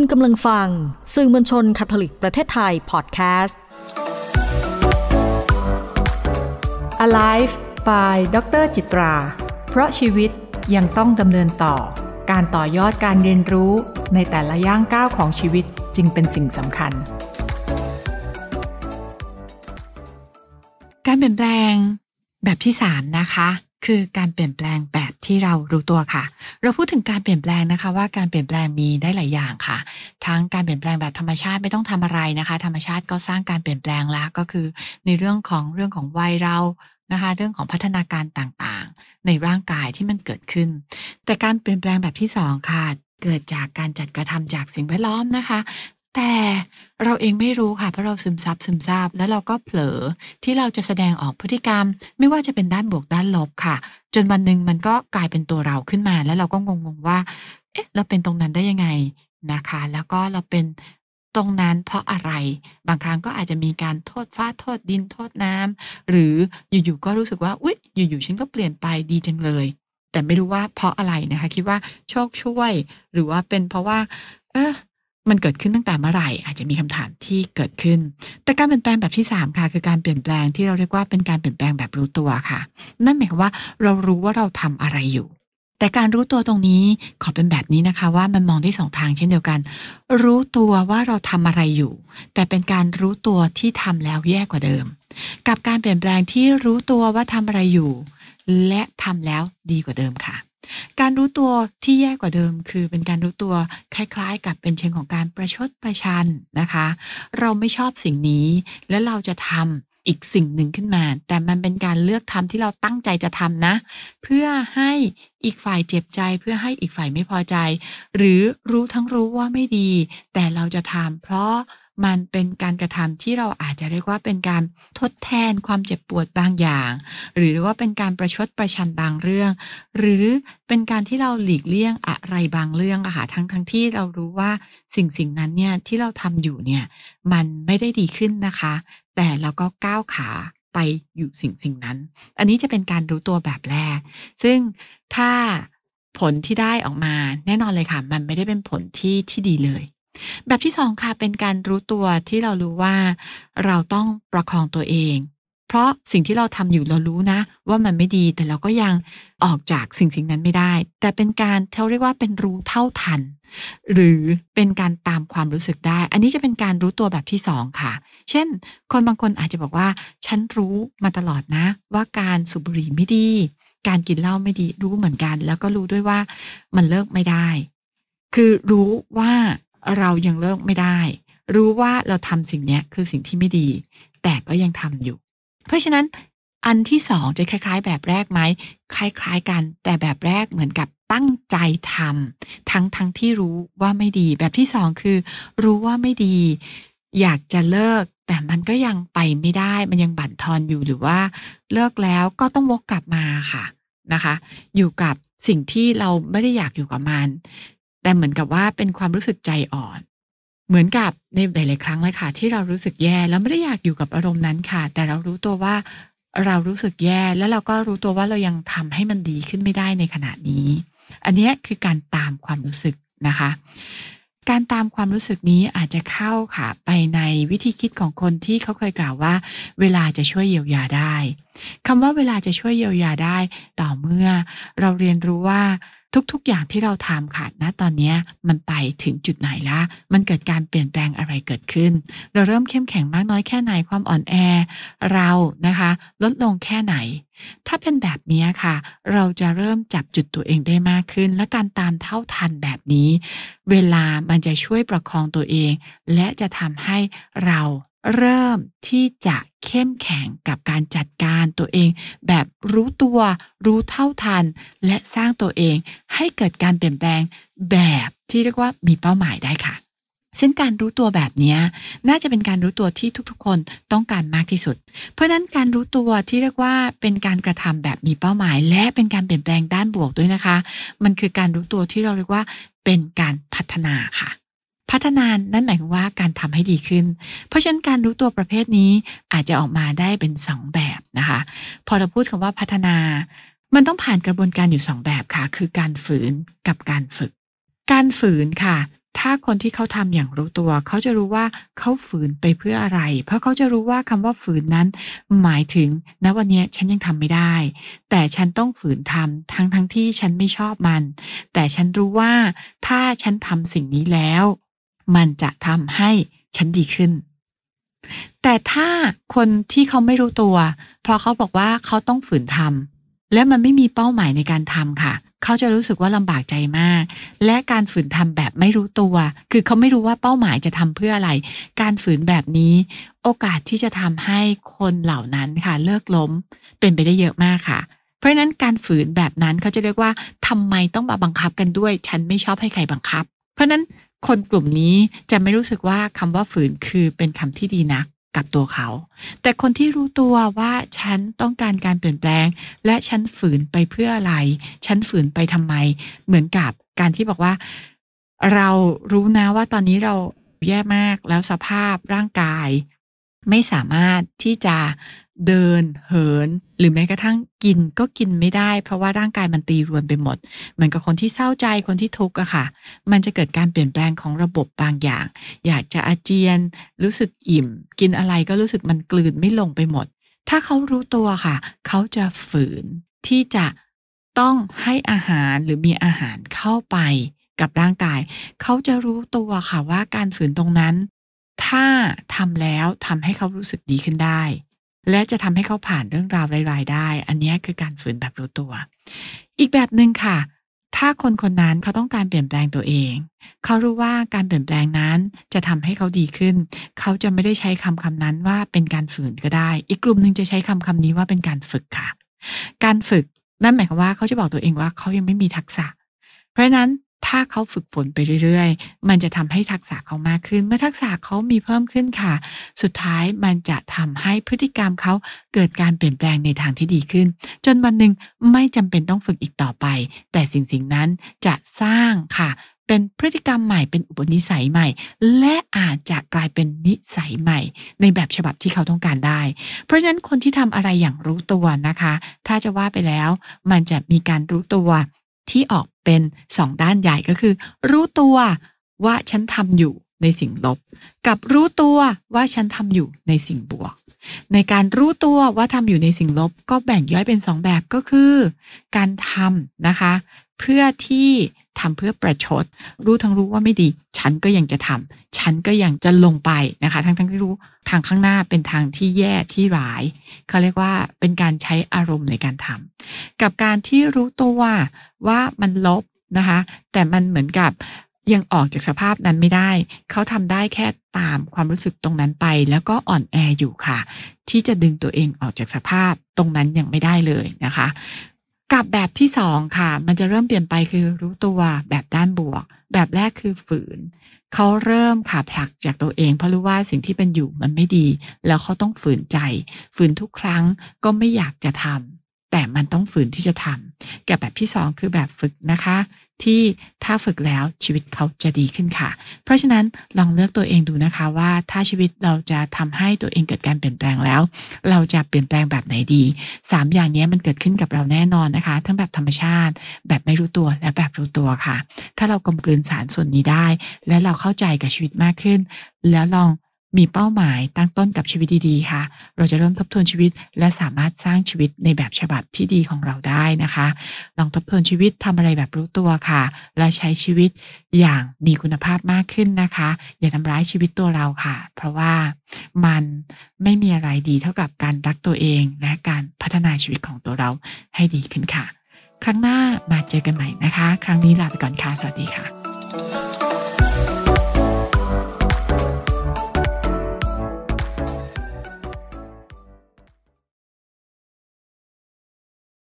ณกำลังฟังสื่อมวลชนคาทอลิกประเทศไทยพอดแคสต์ Alive by ดรจิตราเพราะชีวิตยังต้องดำเนินต่อ การต่อยอดการเรียนรู้ในแต่ละย่างก้าวของชีวิตจึงเป็นสิ่งสำคัญ การเปลี่ยนแปลงแบบที่ 3 นะคะ คือการเปลี่ยนแปลงแบบที่เรารู้ตัวค่ะ เราพูดถึงการเปลี่ยนแปลงนะคะว่าการเปลี่ยนแปลงมีได้หลายอย่างค่ะ ทั้งการเปลี่ยนแปลงแบบธรรมชาติไม่ต้องทำอะไรนะคะ ธรรมชาติก็สร้างการเปลี่ยนแปลงแล้วก็คือในเรื่องของเรื่องของวัยเรานะคะ เรื่องของพัฒนาการต่างๆ ในร่างกายที่มันเกิดขึ้น แต่การเปลี่ยนแปลงแบบที่สองค่ะเกิดจากการจัดกระทำจากสิ่งแวดล้อมนะคะแต่เราเองไม่รู้ค่ะเพราะเราซึมซับซึมซาบแล้วเราก็เผลอที่เราจะแสดงออกพฤติกรรม ไม่ว่าจะเป็นด้านบวกด้านลบค่ะ จนวันหนึ่งมันก็กลายเป็นตัวเราขึ้นมา แล้วเราก็งงๆว่า เอ๊ะ เราเป็นตรงนั้นได้ยังไงนะคะ แล้วก็เราเป็นตรงนั้นเพราะอะไร บางครั้งก็อาจจะมีการโทษฟ้าโทษดินโทษน้ำ หรืออยู่ๆก็รู้สึกว่าอุ๊ยอยู่ๆฉันก็เปลี่ยนไปดีจังเลย แต่ไม่รู้ว่าเพราะอะไรนะคะ คิดว่าโชคช่วย หรือว่าเป็นเพราะว่า เออมันเกิดขึ้นตั้งแต่เมื่อไหร่อาจจะมีคำถามที่เกิดขึ้น แต่การเปลี่ยนแปลงแบบที่3ค่ะคือการเปลี่ยนแปลงที่เราเรียกว่าเป็นการเปลี่ยนแปลงแบบรู้ตัวค่ะ นั่นหมายความว่าเรารู้ว่าเราทำอะไรอยู่ แต่การรู้ตัวตรงนี้ขอเป็นแบบนี้นะคะว่ามันมองได้สองทางเช่นเดียวกันรู้ตัวว่าเราทำอะไรอยู่ แต่เป็นการรู้ตัวที่ทำแล้วแย่กว่าเดิม กับการเปลี่ยนแปลงที่รู้ตัวว่าทำอะไรอยู่ และทำแล้วดีกว่าเดิมค่ะการรู้ตัวที่แย่กว่าเดิมคือเป็นการรู้ตัวคล้ายๆ กับเป็นเชิงของการประชดประชันนะคะ เราไม่ชอบสิ่งนี้และเราจะทำอีกสิ่งหนึ่งขึ้นมา แต่มันเป็นการเลือกทำที่เราตั้งใจจะทำนะ เพื่อให้อีกฝ่ายเจ็บใจเพื่อให้อีกฝ่ายไม่พอใจ หรือรู้ทั้งรู้ว่าไม่ดี แต่เราจะทำเพราะมันเป็นการกระทำที่เราอาจจะเรียกว่าเป็นการทดแทนความเจ็บปวดบางอย่าง หรือว่าเป็นการประชดประชันบางเรื่อง หรือเป็นการที่เราหลีกเลี่ยงอะไรบางเรื่องอะค่ะทั้งทั้งที่เรารู้ว่าสิ่งสิ่งนั้นเนี่ยที่เราทำอยู่เนี่ยมันไม่ได้ดีขึ้นนะคะ แต่เราก็ก้าวขาไปอยู่สิ่งสิ่งนั้น อันนี้จะเป็นการรู้ตัวแบบแรก ซึ่งถ้าผลที่ได้ออกมาแน่นอนเลยค่ะ มันไม่ได้เป็นผลที่ที่ดีเลยแบบที่สองค่ะ เป็นการรู้ตัวที่เรารู้ว่า เราต้องประคองตัวเอง เพราะสิ่งที่เราทำอยู่เรารู้นะ ว่ามันไม่ดี แต่เราก็ยังออกจากสิ่งสิ่งนั้นไม่ได้ แต่เป็นการเ่าเรียกว่าเป็นรู้เท่าทัน หรือเป็นการตามความรู้สึกได้ อันนี้จะเป็นการรู้ตัวแบบที่สองค่ะ เช่น คนบางคนอาจจะบอกว่า ฉันรู้มาตลอดนะ ว่าการสูบบุหรี่ไม่ดี การกินเหล้าไม่ดี รู้เหมือนกัน แล้วก็รู้ด้วยว่ามันเลิกไม่ได้ คือรู้ว่าเรายังเลิกไม่ได้ รู้ว่าเราทำสิ่งนี้คือสิ่งที่ไม่ดี แต่ก็ยังทำอยู่ เพราะฉะนั้นอันที่สองจะคล้ายๆ แบบแรกไหม คล้ายๆ กัน แต่แบบแรกเหมือนกับตั้งใจทำทั้งทั้งที่รู้ว่าไม่ดี แบบที่สองคือ รู้ว่าไม่ดี อยากจะเลิก แต่มันก็ยังไปไม่ได้ มันยังบั่นทอนอยู่ หรือว่า เลิกแล้วก็ต้องวกกลับมาค่ะนะคะ อยู่กับสิ่งที่เราไม่ได้อยากอยู่กับมันแต่เหมือนกับว่าเป็นความรู้สึกใจอ่อน เหมือนกับในหลาย ๆ ครั้งเลยค่ะ ที่เรารู้สึกแย่ แล้วไม่ได้อยากอยู่กับอารมณ์นั้นค่ะ แต่เรารู้ตัวว่าเรารู้สึกแย่แล้วเราก็รู้ตัวว่าเรายังทำให้มันดีขึ้นไม่ได้ในขณะนี้ อันนี้คือการตามความรู้สึกนะคะ การตามความรู้สึกนี้อาจจะเข้าค่ะไปในวิธีคิดของคนที่เขาเคยกล่าวว่า เวลาจะช่วยเยียวยาได้คำว่าเวลาจะช่วยเยียวยาได้ต่อเมื่อ เราเรียนรู้ว่าทุกๆ อย่างที่เราทำค่ะณตอนนี้ มันไปถึงจุดไหนละมันเกิดการเปลี่ยนแปลงอะไรเกิดขึ้น เราเริ่มเข้มแข็งมากน้อยแค่ไหน ความอ่อนแอเรา นะคะ ลดลงแค่ไหน ถ้าเป็นแบบนี้ค่ะ เราจะเริ่มจับจุดตัวเองได้มากขึ้น และการตามเท่าทันแบบนี้ เวลามันจะช่วยประคองตัวเอง และจะทำให้เราเริ่มที่จะเข้มแข็งกับการจัดการตัวเอง แบบรู้ตัวรู้เท่าทัน และสร้างตัวเองให้เกิดการเปลี่ยนแปลงแบบที่เรียกว่ามีเป้าหมายได้ค่ะ ซึ่งการรู้ตัวแบบนี้น่าจะเป็นการรู้ตัวที่ทุกๆคนต้องการมากที่สุด เพราะนั้นการรู้ตัวที่เรียกว่าเป็นการกระทำแบบมีเป้าหมาย และเป็นการเปลี่ยนแปลงด้านบวกด้วยนะคะ มันคือการรู้ตัวที่เราเรียกว่าเป็นการพัฒนาค่ะพัฒนานนั่นหมายถึงว่าการทำให้ดีขึ้น เพราะฉะนั้นการรู้ตัวประเภทนี้ อาจจะออกมาได้เป็น2แบบนะคะ พอเราพูดคำว่าพัฒนา มันต้องผ่านกระบวนการอยู่2แบบค่ะ คือการฝืนกับการฝึก การฝืนค่ะ ถ้าคนที่เขาทำอย่างรู้ตัวเขาจะรู้ว่าเขาฝืนไปเพื่ออะไร เพราะเขาจะรู้ว่าคำว่าฝืนนั้น หมายถึง ณ วันนี้ฉันยังทำไม่ได้ แต่ฉันต้องฝืนทำ ทั้งทั้งที่ฉันไม่ชอบมัน แต่ฉันรู้ว่าถ้าฉันทำสิ่งนี้แล้วมันจะทำให้ฉันดีขึ้น แต่ถ้าคนที่เขาไม่รู้ตัว พอเขาบอกว่าเขาต้องฝืนทำและมันไม่มีเป้าหมายในการทำค่ะ เขาจะรู้สึกว่าลำบากใจมาก และการฝืนทำแบบไม่รู้ตัว คือเขาไม่รู้ว่าเป้าหมายจะทำเพื่ออะไร การฝืนแบบนี้โอกาสที่จะทำให้คนเหล่านั้นค่ะ เลิกล้มเป็นไปได้เยอะมากค่ะ เพราะนั้นการฝืนแบบนั้นเขาจะเรียกว่า ทำไมต้องมาบังคับกันด้วย ฉันไม่ชอบให้ใครบังคับ เพราะนั้นคนกลุ่มนี้จะไม่รู้สึกว่าคำว่าฝืนคือเป็นคำที่ดีนักกับตัวเขา แต่คนที่รู้ตัวว่าฉันต้องการการเปลี่ยนแปลง และฉันฝืนไปเพื่ออะไร ฉันฝืนไปทำไม เหมือนกับการที่บอกว่า เรารู้นะว่าตอนนี้เราแย่มากแล้วสภาพร่างกาย ไม่สามารถที่จะเดินเหินหรือแม้กระทั่งกินก็กินไม่ได้ เพราะว่าร่างกายมันตีรวนไปหมด เหมือนกับคนที่เศร้าใจคนที่ทุกข์อะค่ะ มันจะเกิดการเปลี่ยนแปลงของระบบบางอย่าง อยากจะอาเจียน รู้สึกอิ่ม กินอะไรก็รู้สึกมันกลืนไม่ลงไปหมด ถ้าเขารู้ตัวค่ะ เขาจะฝืน ที่จะต้องให้อาหารหรือมีอาหารเข้าไปกับร่างกาย เขาจะรู้ตัวค่ะว่าการฝืนตรงนั้น ถ้าทำแล้วทำให้เขารู้สึกดีขึ้นได้และจะทำให้เขาผ่านเรื่องราวรายๆได้ อันนี้คือการฝืนแบบรู้ตัว อีกแบบหนึ่งค่ะ ถ้าคนคนนั้นเขาต้องการเปลี่ยนแปลงตัวเอง เขารู้ว่าการเปลี่ยนแปลงนั้นจะทำให้เขาดีขึ้น เขาจะไม่ได้ใช้คำคำนั้นว่าเป็นการฝืนก็ได้ อีกกลุ่มหนึ่งจะใช้คำคำนี้ว่าเป็นการฝึกค่ะ การฝึก นั่นหมายความว่าเขาจะบอกตัวเองว่าเขายังไม่มีทักษะ เพราะฉะนั้นถ้าเขาฝึกฝนไปเรื่อยๆ มันจะทำให้ทักษะเขามากขึ้น เมื่อทักษะเขามีเพิ่มขึ้นค่ะ สุดท้ายมันจะทำให้พฤติกรรมเขาเกิดการเปลี่ยนแปลงในทางที่ดีขึ้น จนวันหนึ่งไม่จำเป็นต้องฝึกอีกต่อไป แต่สิ่งสิ่งนั้นจะสร้างค่ะ เป็นพฤติกรรมใหม่ เป็นอุปนิสัยใหม่ และอาจจะกลายเป็นนิสัยใหม่ ในแบบฉบับที่เขาต้องการได้ เพราะฉะนั้นคนที่ทำอะไรอย่างรู้ตัวนะคะ ถ้าจะว่าไปแล้ว มันจะมีการรู้ตัวที่ออกเป็นสองด้านใหญ่ก็คือ รู้ตัวว่าฉันทำอยู่ในสิ่งลบ กับรู้ตัวว่าฉันทำอยู่ในสิ่งบวก ในการรู้ตัวว่าทำอยู่ในสิ่งลบ ก็แบ่งย่อยเป็นสองแบบก็คือการทำนะคะ เพื่อที่ทำเพื่อประชดรู้ทั้งรู้ว่าไม่ดี ฉันก็ยังจะทำ ฉันก็ยังจะลงไปนะคะทั้งทั้งที่รู้ทางข้างหน้าเป็นทางที่แย่ที่ร้ายเขาเรียกว่าเป็นการใช้อารมณ์ในการทำ กับการที่รู้ตัวว่าว่ามันลบนะคะ แต่มันเหมือนกับยังออกจากสภาพนั้นไม่ได้ เขาทำได้แค่ตามความรู้สึกตรงนั้นไป แล้วก็อ่อนแออยู่ค่ะ ที่จะดึงตัวเองออกจากสภาพตรงนั้นยังไม่ได้เลยนะคะกับแบบที่สองค่ะ มันจะเริ่มเปลี่ยนไปคือ รู้ตัวแบบด้านบวก แบบแรกคือฝืนเขาเริ่มค่ะผลักจากตัวเองเพราะรู้ว่าสิ่งที่เป็นอยู่มันไม่ดี แล้วเขาต้องฝืนใจ ฝืนทุกครั้งก็ไม่อยากจะทำแต่มันต้องฝืนที่จะทำกัแบบที่สองคือแบบฝึกนะคะที่ถ้าฝึกแล้วชีวิตเขาจะดีขึ้นค่ะ เพราะฉะนั้นลองเลือกตัวเองดูนะคะว่าถ้าชีวิตเราจะทำให้ตัวเองเกิดการเปลี่ยนแปลงแล้ว เราจะเปลี่ยนแปลงแบบไหนดี 3 อย่างนี้มันเกิดขึ้นกับเราแน่นอนนะคะทั้งแบบธรรมชาติ แบบไม่รู้ตัวและแบบรู้ตัวค่ะ ถ้าเรากลมกลืน สารส่วนนี้ได้ และเราเข้าใจกับชีวิตมากขึ้น แล้วลองมีเป้าหมายตั้งต้นกับชีวิตดีๆ ค่ะ เราจะเริ่มทบทวนชีวิตและสามารถสร้างชีวิตในแบบฉบับที่ดีของเราได้นะคะ ลองทบทวนชีวิตทำอะไรแบบรู้ตัวค่ะ และใช้ชีวิตอย่างมีคุณภาพมากขึ้นนะคะ อย่าทำร้ายชีวิตตัวเราค่ะ เพราะว่ามันไม่มีอะไรดีเท่ากับการรักตัวเอง และการพัฒนาชีวิตของตัวเราให้ดีขึ้นค่ะ ครั้งหน้ามาเจอกันใหม่นะคะ ครั้งนี้ลาไปก่อนค่ะ สวัสดีค่ะ